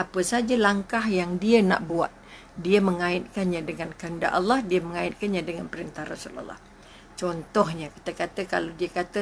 apa saja langkah yang dia nak buat dia mengaitkannya dengan kanda Allah dia mengaitkannya dengan perintah Rasulullah Contohnya, kita kata kalau dia kata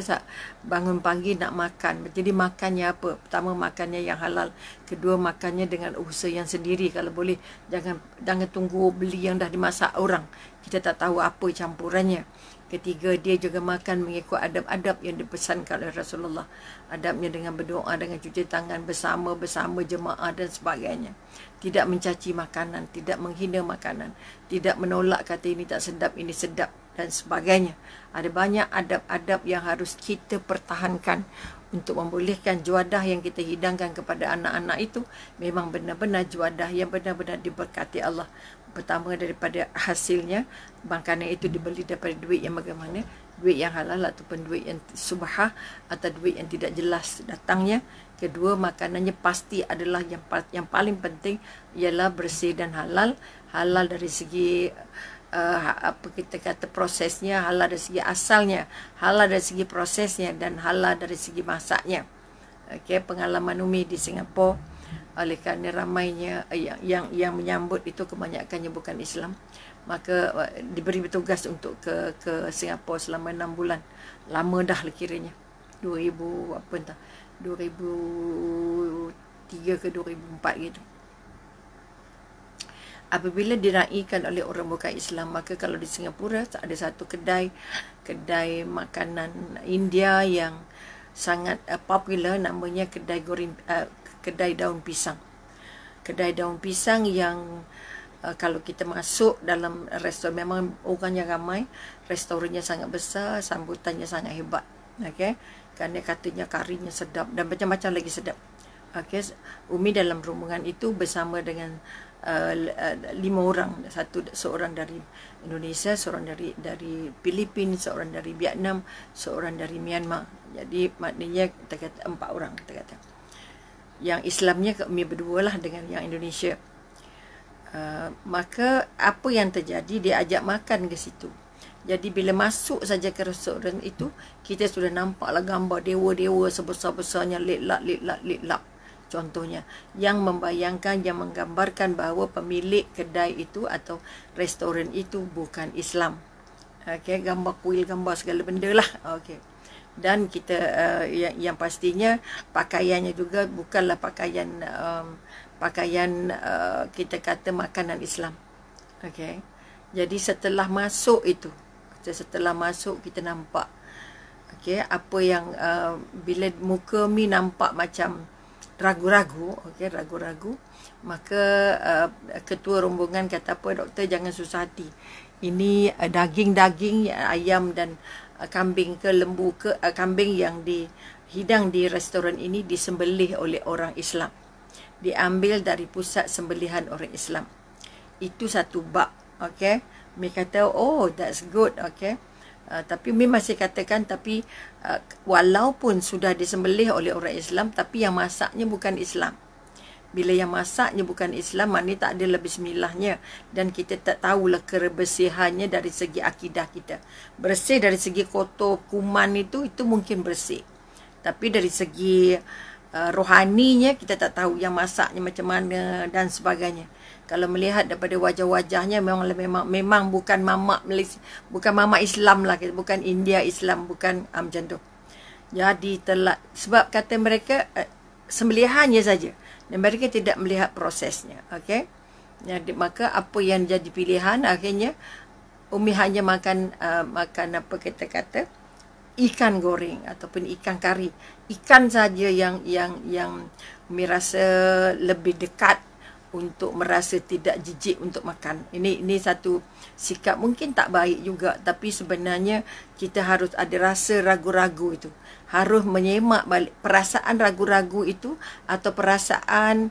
bangun pagi nak makan, jadi makannya apa? Pertama, makannya yang halal. Kedua, makannya dengan usaha yang sendiri. Kalau boleh, jangan jangan tunggu beli yang dah dimasak orang. Kita tak tahu apa campurannya. Ketiga, dia juga makan mengikut adab-adab yang dipesankan oleh Rasulullah. Adabnya dengan berdoa, dengan cuci tangan bersama-bersama jemaah dan sebagainya. Tidak mencaci makanan, tidak menghina makanan, tidak menolak kata ini tak sedap, ini sedap dan sebagainya. Ada banyak adab-adab yang harus kita pertahankan untuk membolehkan juadah yang kita hidangkan kepada anak-anak itu memang benar-benar juadah yang benar-benar diberkati Allah pertama daripada hasilnya makanan itu dibeli daripada duit yang bagaimana duit yang halal ataupun duit yang subhah atau duit yang tidak jelas datangnya kedua makanannya pasti adalah yang yang paling penting ialah bersih dan halal halal dari segi uh, apa kita kata prosesnya halal dari segi asalnya halal dari segi prosesnya dan halal dari segi masaknya okey pengalaman Umi di Singapura oleh kerana ramainya eh, yang yang, yang menyambut itu kebanyakannya bukan Islam maka eh, diberi tugas untuk ke ke Singapura selama enam bulan lama dah lah 2000 apa entah 2003 ke 2004 gitu apabila diraikan oleh orang bukan Islam maka kalau di Singapura ada satu kedai kedai makanan India yang sangat eh, popular namanya kedai goreng kedai daun pisang. Kedai daun pisang yang uh, kalau kita masuk dalam restoran memang orangnya ramai, restorannya sangat besar, sambutannya sangat hebat. Okey. Kerana katanya karinya sedap dan macam-macam lagi sedap. Okey, Umi dalam rombongan itu bersama dengan Uh, uh lima orang satu seorang dari Indonesia seorang dari dari Filipina seorang dari Vietnam seorang dari Myanmar jadi maknanya kita kata empat orang kita kata yang Islamnya kami berdua lah dengan yang Indonesia. Uh, maka apa yang terjadi dia ajak makan ke situ. Jadi bila masuk saja ke restoran itu kita sudah nampaklah gambar dewa-dewa sebesar-besarnya lelak lelak lelak contohnya yang membayangkan yang menggambarkan bahawa pemilik kedai itu atau restoran itu bukan Islam. Okey gambar kuil gambar segala benda lah. Okey dan kita uh, yang, yang pastinya pakaiannya juga bukanlah pakaian um, pakaian uh, kita kata makanan Islam. Okey. Jadi setelah masuk itu, setelah masuk kita nampak okey apa yang uh, bila muka mi nampak macam ragu-ragu, okey ragu-ragu, maka uh, ketua rombongan kata apa doktor jangan susah hati. Ini uh, daging-daging ayam dan Eh, kambing ke lembu ke uh, kambing yang dihidang di restoran ini disembelih oleh orang Islam diambil dari pusat sembelihan orang Islam itu satu bab okey Mereka kata oh that's good okey uh, tapi mimi masih katakan tapi uh, walaupun sudah disembelih oleh orang Islam tapi yang masaknya bukan Islam bila yang masaknya bukan Islam maknanya tak ada lebih bismillahnya dan kita tak tahulah kebersihannya dari segi akidah kita bersih dari segi kotor kuman itu itu mungkin bersih tapi dari segi uh, rohaninya kita tak tahu yang masaknya macam mana dan sebagainya kalau melihat daripada wajah-wajahnya memang memang memang bukan mama Malaysia, bukan mamak Islam lah bukan India Islam bukan um, macam tu jadi telat sebab kata mereka uh, sembelihannya saja dan mereka tidak melihat prosesnya okay? jadi ya, maka apa yang jadi pilihan akhirnya Umi hanya makan uh, makan apa kita kata ikan goreng ataupun ikan kari ikan saja yang yang yang Umi rasa lebih dekat untuk merasa tidak jijik untuk makan. Ini ini satu sikap mungkin tak baik juga tapi sebenarnya kita harus ada rasa ragu-ragu itu. Harus menyemak balik perasaan ragu-ragu itu atau perasaan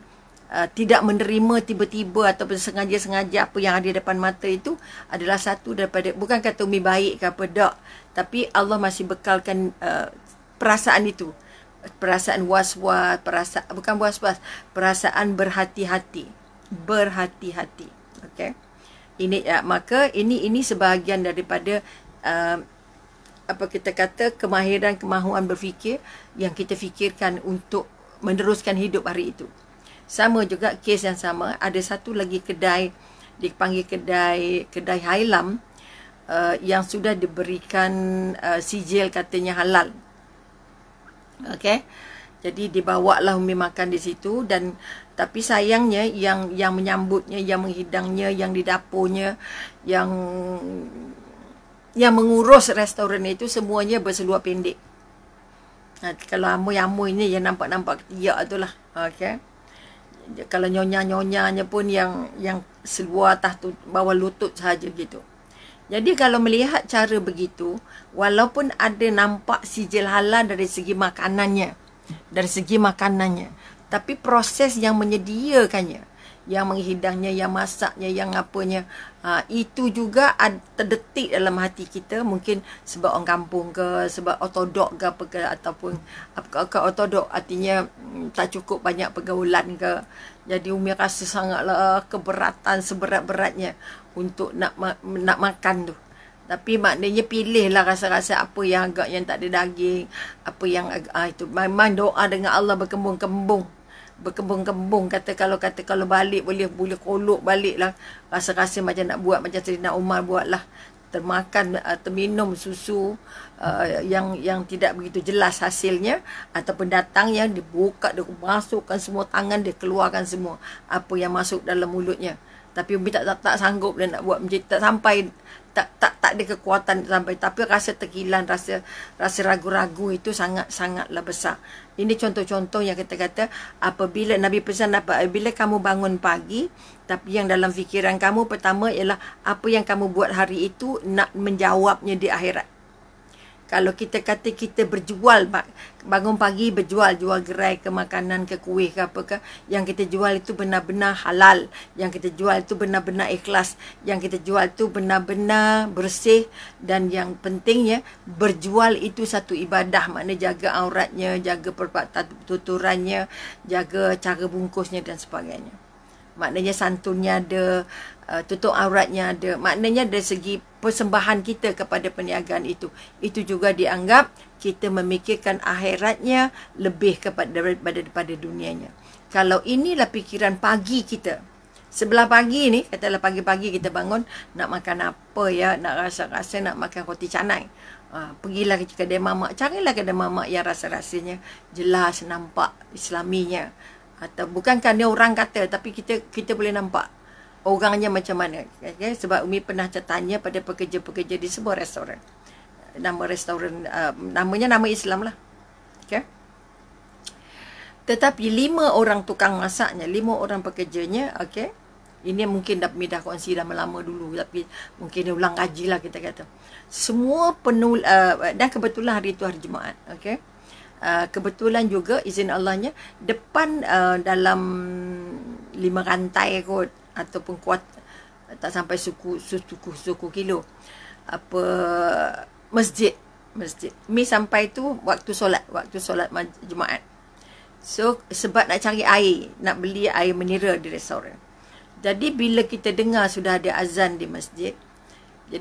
uh, tidak menerima tiba-tiba atau sengaja-sengaja apa yang ada di depan mata itu adalah satu daripada bukan kata umi baik ke apa dak tapi Allah masih bekalkan uh, perasaan itu perasaan was-was, perasaan bukan was-was, perasaan berhati-hati. Berhati-hati. Okey. Ini ya, maka ini ini sebahagian daripada uh, apa kita kata kemahiran kemahuan berfikir yang kita fikirkan untuk meneruskan hidup hari itu. Sama juga kes yang sama, ada satu lagi kedai dipanggil kedai kedai Hailam uh, yang sudah diberikan uh, sijil katanya halal Okey. Jadi dibawalah umi makan di situ dan tapi sayangnya yang yang menyambutnya, yang menghidangnya, yang di dapurnya, yang yang mengurus restoran itu semuanya berseluar pendek. Ha, kalau amu amoi ni yang nampak-nampak ketiak tu lah. Okay. Kalau nyonya-nyonyanya pun yang yang seluar atas tu bawah lutut saja gitu. Jadi kalau melihat cara begitu, walaupun ada nampak sijil halal dari segi makanannya, dari segi makanannya, tapi proses yang menyediakannya, yang menghidangnya, yang masaknya, yang apanya. Ha, itu juga ada, terdetik dalam hati kita. Mungkin sebab orang kampung ke, sebab otodok ke apa ke. Ataupun apakah otodok artinya mm, tak cukup banyak pergaulan ke. Jadi Umi rasa sangatlah keberatan seberat-beratnya untuk nak ma- nak makan tu. Tapi maknanya pilihlah rasa-rasa apa yang agak yang tak ada daging. Apa yang agak, ah, ha, itu. Memang doa dengan Allah berkembung-kembung berkembung-kembung kata kalau kata kalau balik boleh boleh kolok balik lah rasa-rasa macam nak buat macam Serina Umar buat lah termakan uh, terminum susu uh, yang yang tidak begitu jelas hasilnya ataupun datang yang dibuka dia masukkan semua tangan dia keluarkan semua apa yang masuk dalam mulutnya tapi umi tak, tak tak sanggup dia nak buat macam tak sampai tak tak tak ada kekuatan sampai tapi rasa tergilan rasa rasa ragu-ragu itu sangat sangatlah besar ini contoh-contoh yang kita kata apabila Nabi pesan apa bila kamu bangun pagi tapi yang dalam fikiran kamu pertama ialah apa yang kamu buat hari itu nak menjawabnya di akhirat kalau kita kata kita berjual bangun pagi berjual jual gerai ke makanan ke kuih ke apa ke yang kita jual itu benar-benar halal yang kita jual itu benar-benar ikhlas yang kita jual itu benar-benar bersih dan yang pentingnya berjual itu satu ibadah makna jaga auratnya jaga tuturannya, jaga cara bungkusnya dan sebagainya maknanya santunnya ada uh, tutup auratnya ada maknanya dari segi persembahan kita kepada perniagaan itu itu juga dianggap kita memikirkan akhiratnya lebih kepada daripada daripada dunianya kalau inilah pikiran pagi kita Sebelah pagi ni, katalah pagi-pagi kita bangun, nak makan apa ya, nak rasa-rasa nak makan roti canai. Ha, pergilah ke kedai mamak, carilah kedai mamak yang rasa-rasanya jelas, nampak islaminya atau bukan kerana orang kata tapi kita kita boleh nampak orangnya macam mana okay? sebab Umi pernah tertanya pada pekerja-pekerja di sebuah restoran nama restoran uh, namanya nama Islam lah okay? tetapi lima orang tukang masaknya lima orang pekerjanya okay? ini mungkin dah, Umi dah kongsi dah lama dulu tapi mungkin dia ulang kaji lah kita kata semua penul uh, dan kebetulan hari itu hari Jumaat okay? Ah, kebetulan juga izin Allahnya depan uh, dalam lima rantai kot ataupun kuat tak sampai suku suku suku kilo apa masjid masjid mi sampai tu waktu solat waktu solat jumaat so sebab nak cari air nak beli air menira di restoran jadi bila kita dengar sudah ada azan di masjid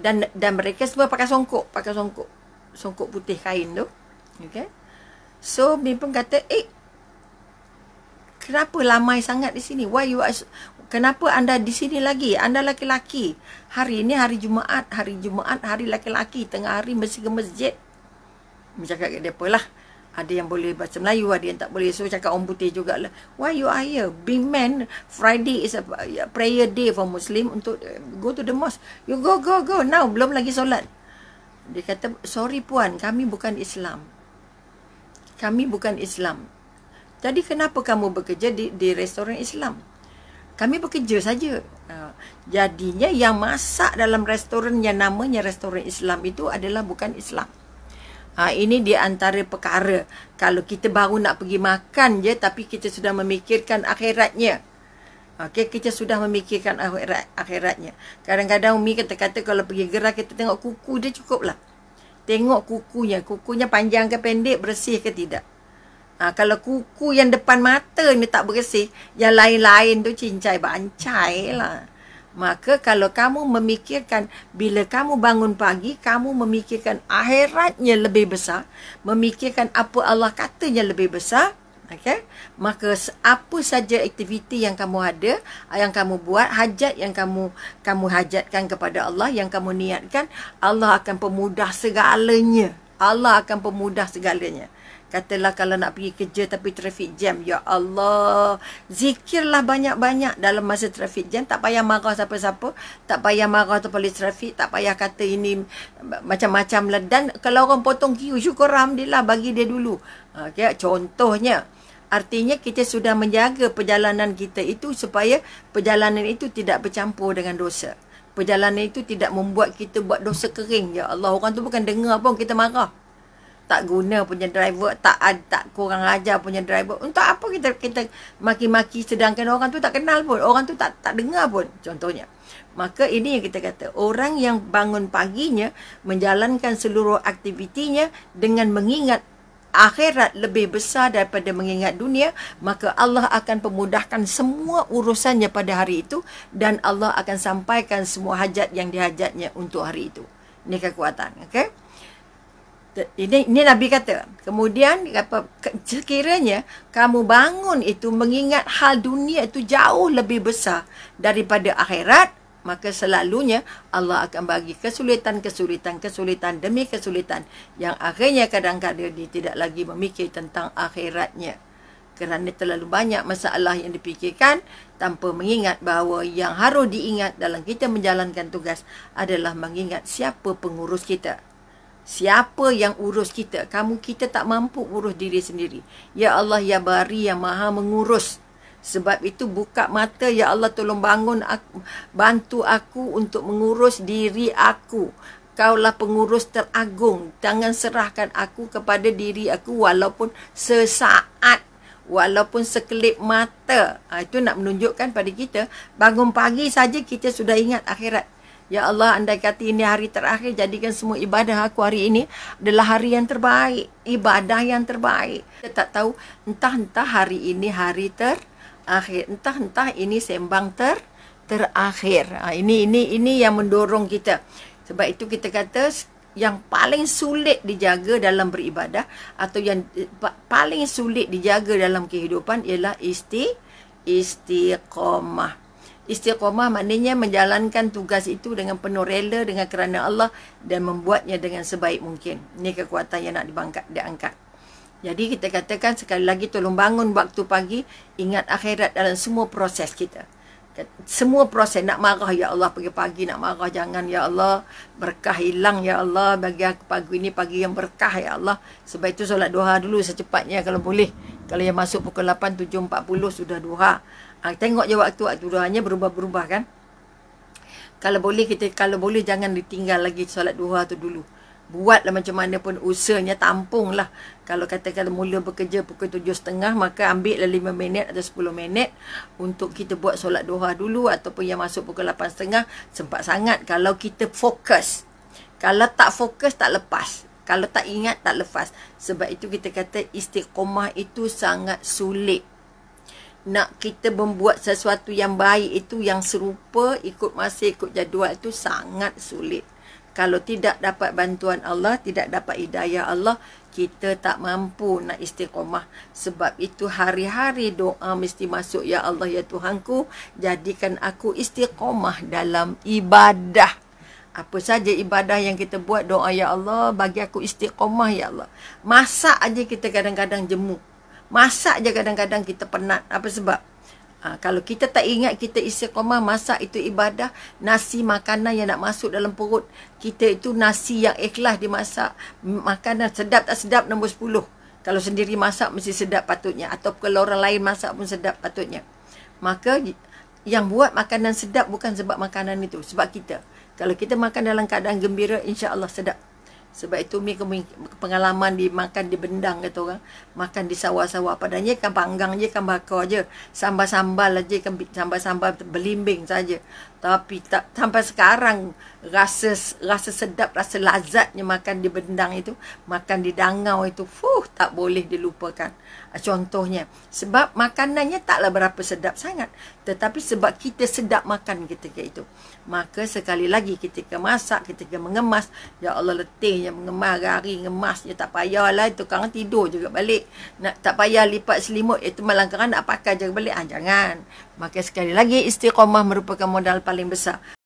dan dan mereka semua pakai songkok pakai songkok songkok putih kain tu okey So Bin pun kata Eh Kenapa lamai sangat di sini Why you are Kenapa anda di sini lagi Anda laki-laki Hari ini hari Jumaat Hari Jumaat Hari laki-laki Tengah hari mesti ke masjid Mencakap kat dia lah ada yang boleh baca Melayu, ada yang tak boleh. So, cakap orang putih lah. Why you are here? Be man. Friday is a prayer day for Muslim untuk eh, go to the mosque. You go, go, go. Now, belum lagi solat. Dia kata, sorry puan, kami bukan Islam kami bukan Islam. Jadi kenapa kamu bekerja di, di restoran Islam? Kami bekerja saja. Ah, jadinya yang masak dalam restoran yang namanya restoran Islam itu adalah bukan Islam. Ha, ini di antara perkara. Kalau kita baru nak pergi makan je tapi kita sudah memikirkan akhiratnya. Okay, kita sudah memikirkan akhirat akhiratnya. Kadang-kadang Umi kata-kata kalau pergi gerak kita tengok kuku dia cukup lah. Tengok kukunya. Kukunya panjang ke pendek, bersih ke tidak. Ha, kalau kuku yang depan mata ni tak bersih, yang lain-lain tu cincai bancai lah. Maka kalau kamu memikirkan, bila kamu bangun pagi, kamu memikirkan akhiratnya lebih besar, memikirkan apa Allah katanya lebih besar, Okay? Maka apa saja aktiviti yang kamu ada, ah, yang kamu buat, hajat yang kamu kamu hajatkan kepada Allah, yang kamu niatkan, Allah akan pemudah segalanya. Allah akan pemudah segalanya. Katalah kalau nak pergi kerja tapi traffic jam, ya Allah, zikirlah banyak-banyak dalam masa traffic jam, tak payah marah siapa-siapa, tak payah marah tu polis traffic, tak payah kata ini macam-macam lah. Dan kalau orang potong kiu, syukur Alhamdulillah, bagi dia dulu. Okay, contohnya, Artinya kita sudah menjaga perjalanan kita itu supaya perjalanan itu tidak bercampur dengan dosa. Perjalanan itu tidak membuat kita buat dosa kering. Ya Allah, orang tu bukan dengar pun kita marah. Tak guna punya driver, tak tak kurang ajar punya driver. Untuk apa kita kita maki-maki sedangkan orang tu tak kenal pun. Orang tu tak tak dengar pun contohnya. Maka ini yang kita kata, orang yang bangun paginya menjalankan seluruh aktivitinya dengan mengingat akhirat lebih besar daripada mengingat dunia, maka Allah akan pemudahkan semua urusannya pada hari itu dan Allah akan sampaikan semua hajat yang dihajatnya untuk hari itu. Ini kekuatan, okey? Ini, ini Nabi kata, kemudian apa, sekiranya kamu bangun itu mengingat hal dunia itu jauh lebih besar daripada akhirat, maka selalunya Allah akan bagi kesulitan-kesulitan, kesulitan demi kesulitan yang akhirnya kadang-kadang dia tidak lagi memikir tentang akhiratnya. Kerana terlalu banyak masalah yang dipikirkan tanpa mengingat bahawa yang harus diingat dalam kita menjalankan tugas adalah mengingat siapa pengurus kita. Siapa yang urus kita? Kamu kita tak mampu urus diri sendiri. Ya Allah, Ya Bari, yang Maha Mengurus. Sebab itu buka mata ya Allah tolong bangun aku, bantu aku untuk mengurus diri aku. Kaulah pengurus teragung. Jangan serahkan aku kepada diri aku walaupun sesaat walaupun sekelip mata. Ha, itu nak menunjukkan pada kita bangun pagi saja kita sudah ingat akhirat. Ya Allah, andai kata ini hari terakhir, jadikan semua ibadah aku hari ini adalah hari yang terbaik. Ibadah yang terbaik. Kita tak tahu, entah-entah hari ini hari terakhir akhir entah entah ini sembang ter terakhir ha, ini ini ini yang mendorong kita sebab itu kita kata yang paling sulit dijaga dalam beribadah atau yang eh, paling sulit dijaga dalam kehidupan ialah isti istiqomah istiqomah maknanya menjalankan tugas itu dengan penuh rela dengan kerana Allah dan membuatnya dengan sebaik mungkin ini kekuatan yang nak dibangkat diangkat jadi kita katakan sekali lagi tolong bangun waktu pagi, ingat akhirat dalam semua proses kita. Semua proses nak marah ya Allah pagi pagi nak marah jangan ya Allah berkah hilang ya Allah bagi aku pagi ini pagi yang berkah ya Allah sebab itu solat duha dulu secepatnya kalau boleh kalau yang masuk pukul 8.7.40 sudah duha ha, tengok je waktu waktu duhanya berubah-berubah kan kalau boleh kita kalau boleh jangan ditinggal lagi solat duha tu dulu buatlah macam mana pun usahanya lah. kalau katakan mula bekerja pukul tujuh setengah maka ambil lah lima minit atau sepuluh minit untuk kita buat solat doha dulu ataupun yang masuk pukul lapan setengah sempat sangat kalau kita fokus kalau tak fokus tak lepas kalau tak ingat tak lepas sebab itu kita kata istiqomah itu sangat sulit nak kita membuat sesuatu yang baik itu yang serupa ikut masa ikut jadual itu sangat sulit kalau tidak dapat bantuan Allah, tidak dapat hidayah Allah, kita tak mampu nak istiqomah. Sebab itu hari-hari doa mesti masuk, Ya Allah, Ya Tuhanku, jadikan aku istiqomah dalam ibadah. Apa saja ibadah yang kita buat, doa Ya Allah, bagi aku istiqomah, Ya Allah. Masak aja kita kadang-kadang jemu. Masak aja kadang-kadang kita penat. Apa sebab? Ha, kalau kita tak ingat kita isi koma masak itu ibadah, nasi makanan yang nak masuk dalam perut kita itu nasi yang ikhlas dimasak, makanan sedap tak sedap nombor 10. Kalau sendiri masak mesti sedap patutnya atau kalau orang lain masak pun sedap patutnya. Maka yang buat makanan sedap bukan sebab makanan itu, sebab kita. Kalau kita makan dalam keadaan gembira insya-Allah sedap. Sebab itu mi pengalaman dimakan di bendang kata orang. Makan di sawah-sawah. Padanya kan panggang je, kan bakar je. Sambal-sambal aja, kan sambal-sambal belimbing saja tapi tak sampai sekarang rasa rasa sedap rasa lazatnya makan di bendang itu makan di dangau itu fuh tak boleh dilupakan ah, contohnya sebab makanannya taklah berapa sedap sangat tetapi sebab kita sedap makan ketika itu maka sekali lagi ketika masak ketika mengemas ya Allah letihnya mengemas hari ngemasnya tak payahlah itu kan tidur juga balik nak tak payah lipat selimut itu malang kerana nak pakai juga balik ah jangan Maka sekali lagi istiqomah merupakan modal paling besar.